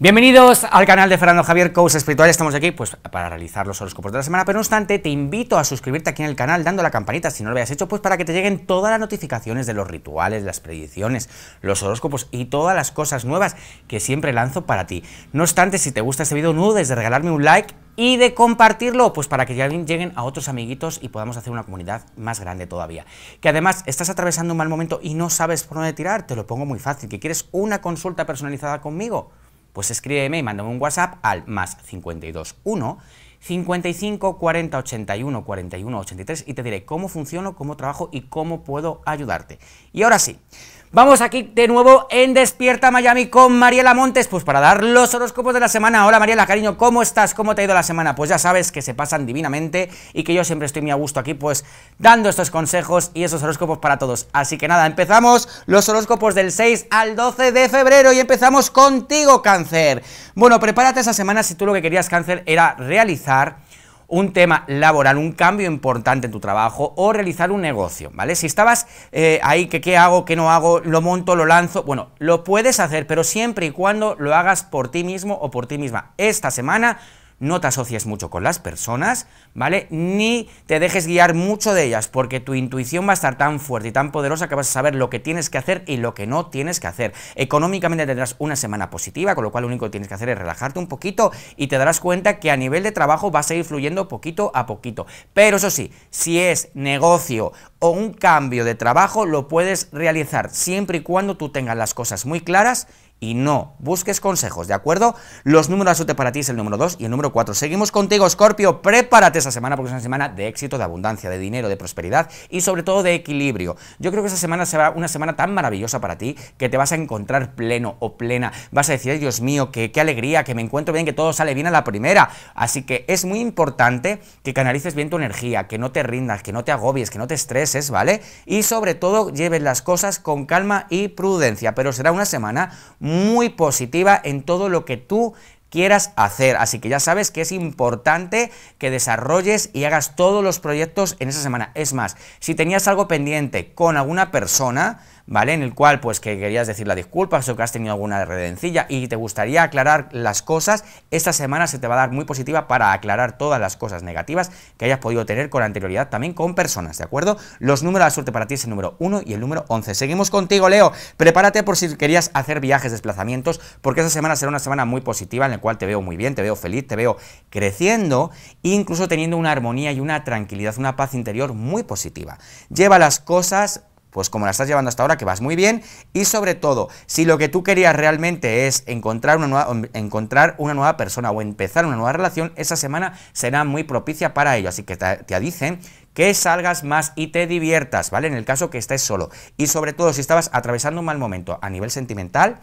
Bienvenidos al canal de Fernando Javier Coach Espiritual, estamos aquí pues para realizar los horóscopos de la semana, pero no obstante te invito a suscribirte aquí en el canal dando la campanita si no lo habías hecho, pues para que te lleguen todas las notificaciones de los rituales, las predicciones, los horóscopos y todas las cosas nuevas que siempre lanzo para ti. No obstante, si te gusta este video, no dudes de regalarme un like y de compartirlo, pues para que ya lleguen a otros amiguitos y podamos hacer una comunidad más grande todavía. Que además estás atravesando un mal momento y no sabes por dónde tirar, te lo pongo muy fácil, que quieres una consulta personalizada conmigo pues escríbeme y mándame un WhatsApp al más 521 55 40 81 41 83 y te diré cómo funciono, cómo trabajo y cómo puedo ayudarte. Y ahora sí, Vamos aquí de nuevo en Despierta Miami con Mariela Montes, pues para dar los horóscopos de la semana. Hola Mariela, cariño, ¿cómo estás? ¿Cómo te ha ido la semana? Pues ya sabes que se pasan divinamente y que yo siempre estoy muy a gusto aquí, pues dando estos consejos y esos horóscopos para todos. Así que nada, empezamos los horóscopos del 6 al 12 de febrero y empezamos contigo, Cáncer. Bueno, prepárate esa semana si tú lo que querías, Cáncer, era realizar un tema laboral, un cambio importante en tu trabajo o realizar un negocio, ¿vale? Si estabas eh, ahí que qué hago, qué no hago, lo monto, lo lanzo, bueno, lo puedes hacer, pero siempre y cuando lo hagas por ti mismo o por ti misma. Esta semana no te asocies mucho con las personas, ¿vale? Ni te dejes guiar mucho de ellas, porque tu intuición va a estar tan fuerte y tan poderosa que vas a saber lo que tienes que hacer y lo que no tienes que hacer. Económicamente tendrás una semana positiva, con lo cual lo único que tienes que hacer es relajarte un poquito y te darás cuenta que a nivel de trabajo va a ir fluyendo poquito a poquito. Pero eso sí, si es negocio o un cambio de trabajo, lo puedes realizar siempre y cuando tú tengas las cosas muy claras y no busques consejos, ¿de acuerdo? Los números de para ti es el número 2 y el número 4. Seguimos contigo, Scorpio. Prepárate esa semana porque es una semana de éxito, de abundancia, de dinero, de prosperidad y sobre todo de equilibrio. Yo creo que esa semana será una semana tan maravillosa para ti que te vas a encontrar pleno o plena. Vas a decir, Dios mío, qué, qué alegría, que me encuentro bien, que todo sale bien a la primera. Así que es muy importante que canalices bien tu energía, que no te rindas, que no te agobies, que no te estreses, ¿vale? Y sobre todo lleves las cosas con calma y prudencia, pero será una semana muy positiva en todo lo que tú quieras hacer. Así que ya sabes que es importante que desarrolles y hagas todos los proyectos en esa semana. Es más, si tenías algo pendiente con alguna persona, ¿vale? En el cual pues que querías decir la disculpa o que has tenido alguna redencilla y te gustaría aclarar las cosas, esta semana se te va a dar muy positiva para aclarar todas las cosas negativas que hayas podido tener con anterioridad también con personas, ¿de acuerdo? Los números de la suerte para ti es el número 1 y el número 11. Seguimos contigo, Leo. Prepárate por si querías hacer viajes, desplazamientos, porque esta semana será una semana muy positiva en la cual te veo muy bien, te veo feliz, te veo creciendo incluso teniendo una armonía y una tranquilidad, una paz interior muy positiva. Lleva las cosas pues como la estás llevando hasta ahora, que vas muy bien, y sobre todo, si lo que tú querías realmente es encontrar una nueva, encontrar una nueva persona o empezar una nueva relación, esa semana será muy propicia para ello, así que te, te dicen ¿eh? que salgas más y te diviertas, ¿vale? En el caso que estés solo, y sobre todo si estabas atravesando un mal momento a nivel sentimental,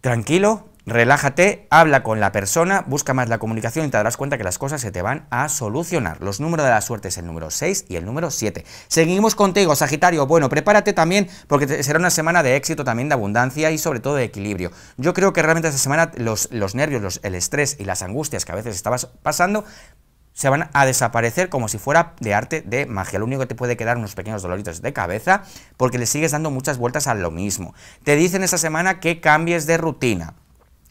tranquilo, Relájate, habla con la persona, busca más la comunicación y te darás cuenta que las cosas se te van a solucionar. Los números de la suerte es el número 6 y el número 7. Seguimos contigo, Sagitario. Bueno, prepárate también porque será una semana de éxito, también de abundancia y sobre todo de equilibrio. Yo creo que realmente esta semana los, nervios, el estrés y las angustias que a veces estabas pasando se van a desaparecer como si fuera de arte de magia. Lo único que te puede quedar unos pequeños doloritos de cabeza porque le sigues dando muchas vueltas a lo mismo. Te dicen esta semana que cambies de rutina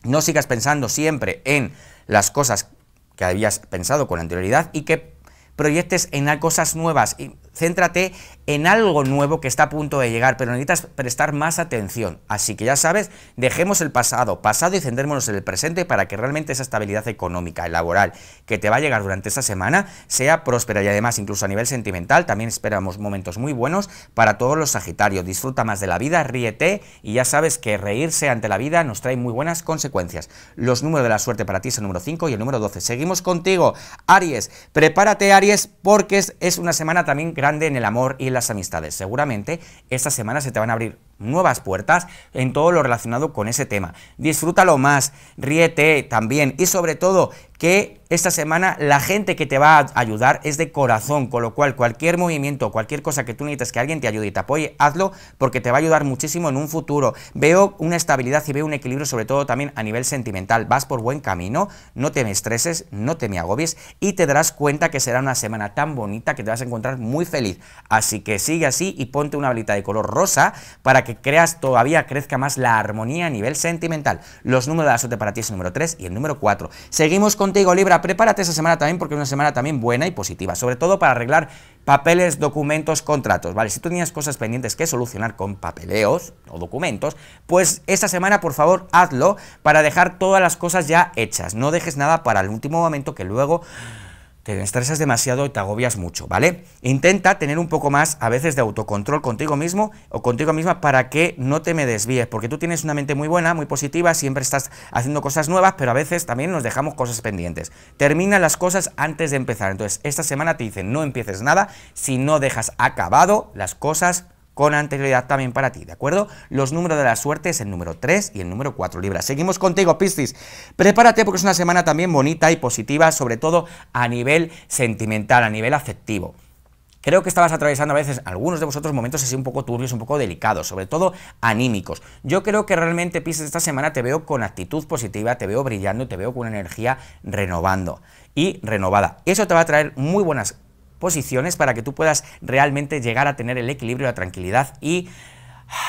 no sigas pensando siempre en las cosas que habías pensado con anterioridad y que proyectes en cosas nuevas céntrate en algo nuevo que está a punto de llegar, pero necesitas prestar más atención. Así que ya sabes, dejemos el pasado, pasado y centrémonos en el presente para que realmente esa estabilidad económica y laboral que te va a llegar durante esta semana sea próspera y además incluso a nivel sentimental también esperamos momentos muy buenos para todos los Sagitarios. Disfruta más de la vida, ríete y ya sabes que reírse ante la vida nos trae muy buenas consecuencias. Los números de la suerte para ti son el número 5 y el número 12. Seguimos contigo, Aries. Prepárate, Aries, porque es una semana también grande en el amor y en las amistades. Seguramente esta semana se te van a abrir nuevas puertas en todo lo relacionado con ese tema. Disfrútalo más, ríete también y sobre todo que esta semana la gente que te va a ayudar es de corazón, con lo cual cualquier movimiento, cualquier cosa que tú necesites que alguien te ayude y te apoye, hazlo porque te va a ayudar muchísimo en un futuro. Veo una estabilidad y veo un equilibrio sobre todo también a nivel sentimental. Vas por buen camino, no te me estreses, no te me agobies y te darás cuenta que será una semana tan bonita que te vas a encontrar muy feliz. Así que sigue así y ponte una velita de color rosa para que creas todavía crezca más la armonía a nivel sentimental. Los números de la suerte para ti es el número 3 y el número 4. Seguimos con contigo Libra, prepárate esa semana también porque es una semana también buena y positiva, sobre todo para arreglar papeles, documentos, contratos, ¿vale? Si tú tenías cosas pendientes que solucionar con papeleos o documentos, pues esta semana por favor hazlo para dejar todas las cosas ya hechas, no dejes nada para el último momento que luego te estresas demasiado y te agobias mucho, ¿vale? Intenta tener un poco más a veces de autocontrol contigo mismo o contigo misma para que no te me desvíes, porque tú tienes una mente muy buena, muy positiva, siempre estás haciendo cosas nuevas, pero a veces también nos dejamos cosas pendientes. Termina las cosas antes de empezar. Entonces, esta semana te dicen no empieces nada si no dejas acabado las cosas con anterioridad también para ti, ¿de acuerdo? Los números de la suerte es el número 3 y el número 4 Libra. Seguimos contigo, Piscis. Prepárate porque es una semana también bonita y positiva, sobre todo a nivel sentimental, a nivel afectivo. Creo que estabas atravesando a veces algunos de vosotros momentos así un poco turbios, un poco delicados, sobre todo anímicos. Yo creo que realmente, Piscis, esta semana te veo con actitud positiva, te veo brillando, te veo con energía renovando y renovada. Eso te va a traer muy buenas posiciones para que tú puedas realmente llegar a tener el equilibrio, la tranquilidad y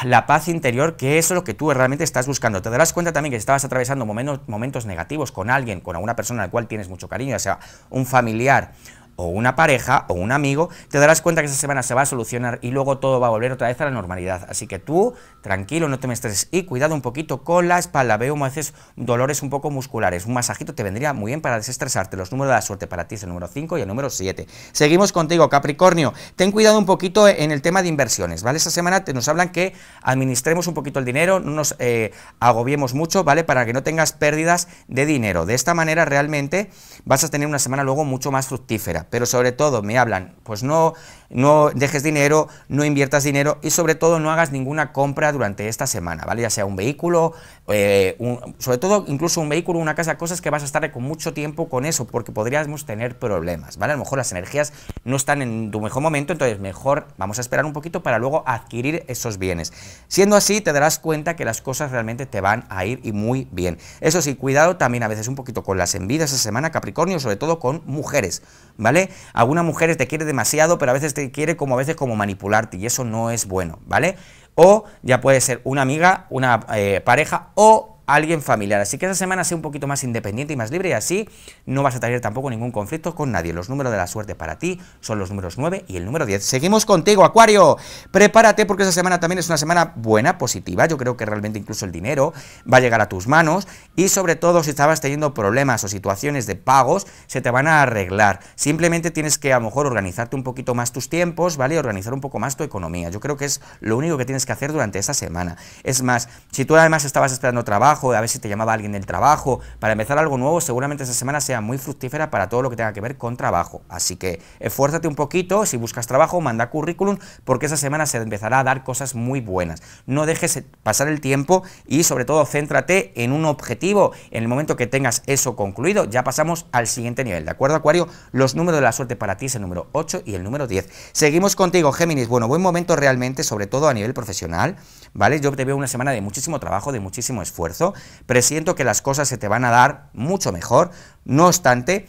la paz interior, que es lo que tú realmente estás buscando. Te darás cuenta también que estabas atravesando momentos, negativos con alguien, con alguna persona la cual tienes mucho cariño, o sea un familiar o una pareja o un amigo, te darás cuenta que esa semana se va a solucionar y luego todo va a volver otra vez a la normalidad. Así que tú, tranquilo, no te me estreses y cuidado un poquito con la espalda. Veo como haces dolores un poco musculares. Un masajito te vendría muy bien para desestresarte. Los números de la suerte para ti es el número 5 y el número 7. Seguimos contigo, Capricornio. Ten cuidado un poquito en el tema de inversiones, ¿vale? Esta semana te nos hablan que administremos un poquito el dinero, no nos eh, agobiemos mucho, ¿vale? Para que no tengas pérdidas de dinero. De esta manera realmente vas a tener una semana luego mucho más fructífera pero sobre todo me hablan, pues no, no dejes dinero, no inviertas dinero y sobre todo no hagas ninguna compra durante esta semana, ¿vale? Ya sea un vehículo, eh, sobre todo incluso un vehículo, una casa, cosas que vas a estar con mucho tiempo con eso, porque podríamos tener problemas, ¿vale? A lo mejor las energías no están en tu mejor momento, entonces mejor vamos a esperar un poquito para luego adquirir esos bienes. Siendo así, te darás cuenta que las cosas realmente te van a ir y muy bien. Eso sí, cuidado también a veces un poquito con las envidias esa semana, Capricornio, sobre todo con mujeres, ¿vale? Algunas mujeres te quieren demasiado, pero a veces te quiere como a veces como manipularte y eso no es bueno, ¿vale? O ya puede ser una amiga, una eh, pareja o alguien familiar. Así que esa semana sea un poquito más independiente y más libre y así no vas a tener tampoco ningún conflicto con nadie. Los números de la suerte para ti son los números 9 y el número 10. Seguimos contigo, Acuario. Prepárate porque esa semana también es una semana buena, positiva. Yo creo que realmente incluso el dinero va a llegar a tus manos y sobre todo si estabas teniendo problemas o situaciones de pagos, se te van a arreglar. Simplemente tienes que a lo mejor organizarte un poquito más tus tiempos, ¿vale? Organizar un poco más tu economía. Yo creo que es lo único que tienes que hacer durante esta semana. Es más, si tú además estabas esperando trabajo, a ver si te llamaba alguien del trabajo. Para empezar algo nuevo, seguramente esa semana sea muy fructífera para todo lo que tenga que ver con trabajo. Así que esfuérzate un poquito, si buscas trabajo, manda currículum, porque esa semana se empezará a dar cosas muy buenas. No dejes pasar el tiempo y sobre todo céntrate en un objetivo. En el momento que tengas eso concluido, ya pasamos al siguiente nivel. ¿De acuerdo, Acuario? Los números de la suerte para ti es el número 8 y el número 10. Seguimos contigo, Géminis. Bueno, buen momento realmente, sobre todo a nivel profesional, ¿vale? Yo te veo una semana de muchísimo trabajo, de muchísimo esfuerzo presiento que las cosas se te van a dar mucho mejor. No obstante,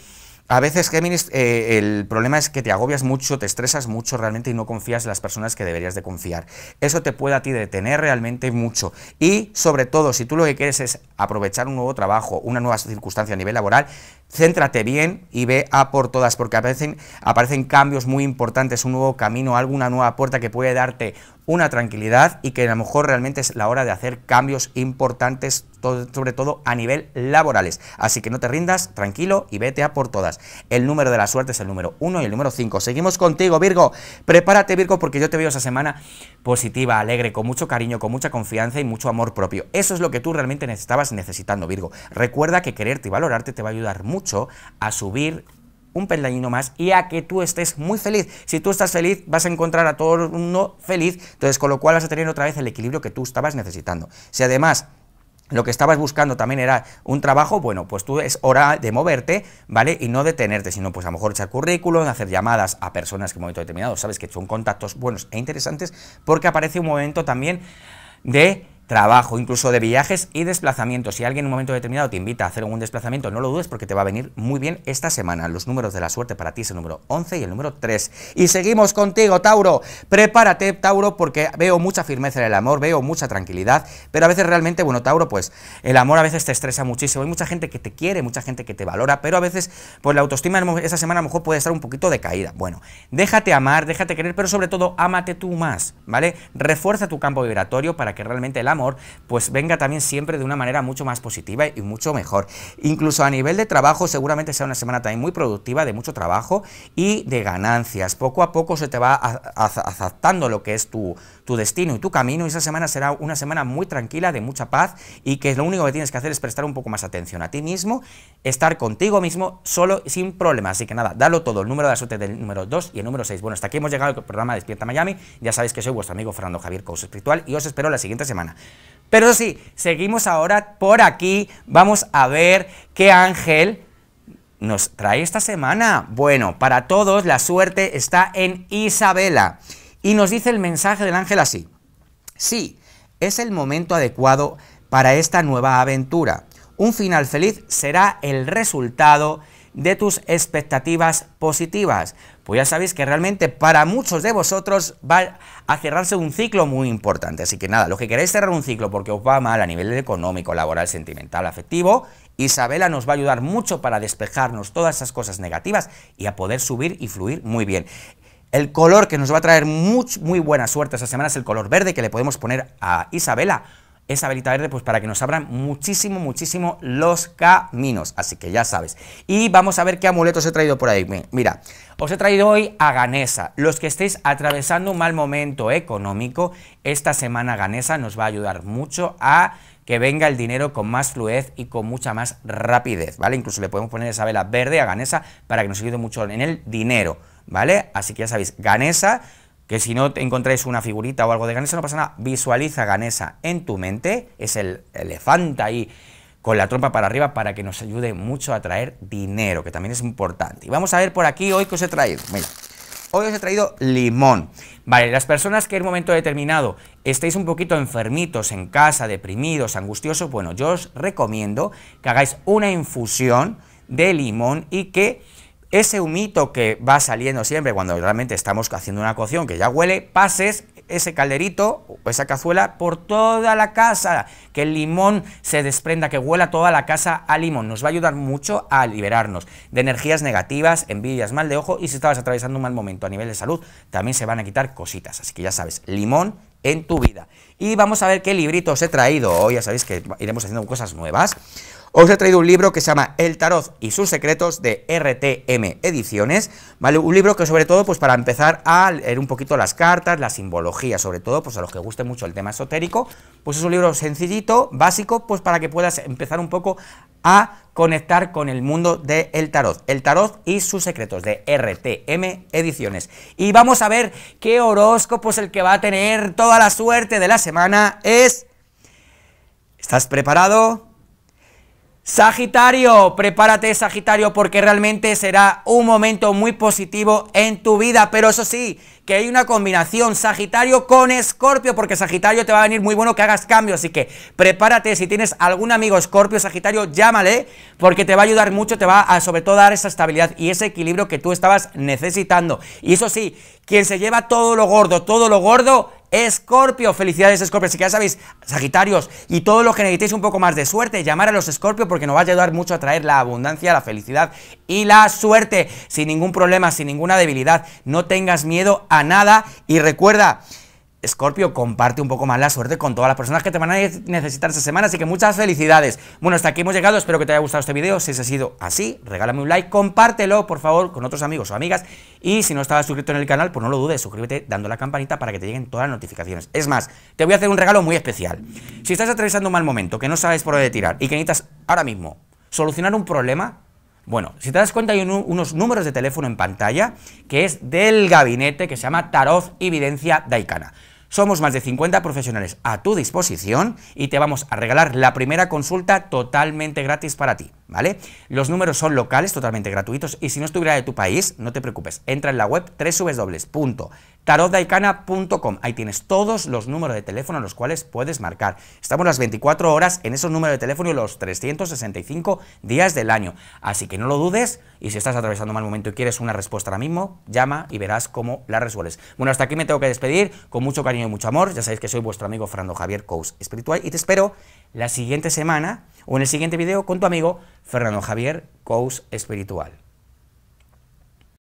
a veces, Géminis, eh, el problema es que te agobias mucho, te estresas mucho realmente y no confías en las personas que deberías de confiar. Eso te puede a ti detener realmente mucho. Y sobre todo, si tú lo que quieres es aprovechar un nuevo trabajo, una nueva circunstancia a nivel laboral, céntrate bien y ve a por todas, porque aparecen, aparecen cambios muy importantes, un nuevo camino, alguna nueva puerta que puede darte una tranquilidad y que a lo mejor realmente es la hora de hacer cambios importantes, sobre todo a nivel laborales. Así que no te rindas, tranquilo y vete a por todas. El número de la suerte es el número uno y el número cinco Seguimos contigo, Virgo. Prepárate, Virgo, porque yo te veo esa semana positiva, alegre, con mucho cariño, con mucha confianza y mucho amor propio. Eso es lo que tú realmente estabas necesitando, Virgo. Recuerda que quererte y valorarte te va a ayudar mucho mucho a subir un peldañino más y a que tú estés muy feliz. Si tú estás feliz, vas a encontrar a todo el mundo feliz, entonces con lo cual vas a tener otra vez el equilibrio que tú estabas necesitando. Si además lo que estabas buscando también era un trabajo, bueno, pues tú es hora de moverte, ¿vale? Y no detenerte, sino pues a lo mejor echar currículum, hacer llamadas a personas que en un momento determinado sabes que son contactos buenos e interesantes, porque aparece un momento también de trabajo, incluso de viajes y desplazamientos. Si alguien en un momento determinado te invita a hacer un desplazamiento, no lo dudes porque te va a venir muy bien esta semana. Los números de la suerte para ti son el número 11 y el número 3. Y seguimos contigo, Tauro. Prepárate, Tauro, porque veo mucha firmeza en el amor, veo mucha tranquilidad, pero a veces realmente, bueno, Tauro, pues el amor a veces te estresa muchísimo. Hay mucha gente que te quiere, mucha gente que te valora, pero a veces, pues la autoestima esa semana a lo mejor puede estar un poquito de caída Bueno, déjate amar, déjate querer, pero sobre todo, ámate tú más, ¿vale? Refuerza tu campo vibratorio para que realmente el amor pues venga también siempre de una manera mucho más positiva y mucho mejor. Incluso a nivel de trabajo, seguramente sea una semana también muy productiva, de mucho trabajo y de ganancias. Poco a poco se te va adaptando lo que es tu, tu destino y tu camino, y esa semana será una semana muy tranquila, de mucha paz, y que lo único que tienes que hacer es prestar un poco más atención a ti mismo, estar contigo mismo, solo y sin problemas. Así que nada, dalo todo. El número de la suerte del número 2 y el número 6. Bueno, hasta aquí hemos llegado al programa Despierta Miami. Ya sabéis que soy vuestro amigo Fernando Javier coach Espiritual y os espero la siguiente semana. Pero sí, seguimos ahora por aquí. Vamos a ver qué ángel nos trae esta semana. Bueno, para todos la suerte está en Isabela. Y nos dice el mensaje del ángel así. Sí, es el momento adecuado para esta nueva aventura. Un final feliz será el resultado de tus expectativas positivas. Pues ya sabéis que realmente para muchos de vosotros va a cerrarse un ciclo muy importante. Así que nada, los que queréis cerrar un ciclo porque os va mal a nivel económico, laboral, sentimental, afectivo, Isabela nos va a ayudar mucho para despejarnos todas esas cosas negativas y a poder subir y fluir muy bien. El color que nos va a traer muy, muy buena suerte esta semana es el color verde que le podemos poner a Isabela esa velita verde pues para que nos abran muchísimo, muchísimo los caminos. Así que ya sabes. Y vamos a ver qué amuletos he traído por ahí. Mira, os he traído hoy a Ganesa. Los que estéis atravesando un mal momento económico, esta semana Ganesa nos va a ayudar mucho a que venga el dinero con más fluidez y con mucha más rapidez, ¿vale? Incluso le podemos poner esa vela verde a Ganesa para que nos ayude mucho en el dinero, ¿vale? Así que ya sabéis, Ganesa que si no te encontráis una figurita o algo de Ganesa no pasa nada, visualiza Ganesa en tu mente, es el elefante ahí con la trompa para arriba para que nos ayude mucho a traer dinero, que también es importante. Y vamos a ver por aquí hoy que os he traído, mira, hoy os he traído limón. Vale, las personas que en un momento determinado estéis un poquito enfermitos en casa, deprimidos, angustiosos, bueno, yo os recomiendo que hagáis una infusión de limón y que ese humito que va saliendo siempre cuando realmente estamos haciendo una cocción que ya huele, pases ese calderito o esa cazuela por toda la casa, que el limón se desprenda, que huela toda la casa a limón. Nos va a ayudar mucho a liberarnos de energías negativas, envidias, mal de ojo y si estabas atravesando un mal momento a nivel de salud, también se van a quitar cositas. Así que ya sabes, limón en tu vida. Y vamos a ver qué libritos he traído hoy, ya sabéis que iremos haciendo cosas nuevas. Os he traído un libro que se llama El Tarot y sus secretos de RTM Ediciones, ¿vale? Un libro que sobre todo pues para empezar a leer un poquito las cartas, la simbología, sobre todo pues a los que guste mucho el tema esotérico, pues es un libro sencillito, básico, pues para que puedas empezar un poco a conectar con el mundo del El tarot, el tarot y sus secretos de RTM Ediciones. Y vamos a ver qué horóscopo es el que va a tener toda la suerte de la semana es... ¿Estás preparado? Sagitario, prepárate Sagitario porque realmente será un momento muy positivo en tu vida, pero eso sí, que hay una combinación Sagitario con Escorpio, porque Sagitario te va a venir muy bueno que hagas cambios, así que prepárate, si tienes algún amigo Escorpio, Sagitario, llámale, porque te va a ayudar mucho, te va a sobre todo dar esa estabilidad y ese equilibrio que tú estabas necesitando. Y eso sí, quien se lleva todo lo gordo, todo lo gordo, Escorpio, felicidades Escorpio, si que ya sabéis, Sagitarios, y todos los que necesitéis un poco más de suerte, llamar a los Scorpio, porque nos va a ayudar mucho a traer la abundancia, la felicidad y la suerte, sin ningún problema, sin ninguna debilidad, no tengas miedo a nada. Y recuerda, escorpio comparte un poco más la suerte con todas las personas que te van a necesitar esta semana, así que muchas felicidades. Bueno, hasta aquí hemos llegado, espero que te haya gustado este video, si ese ha sido así, regálame un like, compártelo, por favor, con otros amigos o amigas, y si no estabas suscrito en el canal, pues no lo dudes, suscríbete dando la campanita para que te lleguen todas las notificaciones. Es más, te voy a hacer un regalo muy especial. Si estás atravesando un mal momento, que no sabes por dónde tirar, y que necesitas ahora mismo solucionar un problema, bueno, si te das cuenta hay unos números de teléfono en pantalla que es del gabinete que se llama Taroz Evidencia Daikana. Somos más de 50 profesionales a tu disposición y te vamos a regalar la primera consulta totalmente gratis para ti. ¿vale? Los números son locales, totalmente gratuitos, y si no estuviera de tu país, no te preocupes, entra en la web www.tarotdaicana.com, ahí tienes todos los números de teléfono a los cuales puedes marcar. Estamos las 24 horas en esos números de teléfono y los 365 días del año, así que no lo dudes, y si estás atravesando mal momento y quieres una respuesta ahora mismo, llama y verás cómo la resuelves. Bueno, hasta aquí me tengo que despedir, con mucho cariño y mucho amor, ya sabéis que soy vuestro amigo Fernando Javier, Cous espiritual, y te espero la siguiente semana o en el siguiente video con tu amigo Fernando Javier Coach Espiritual.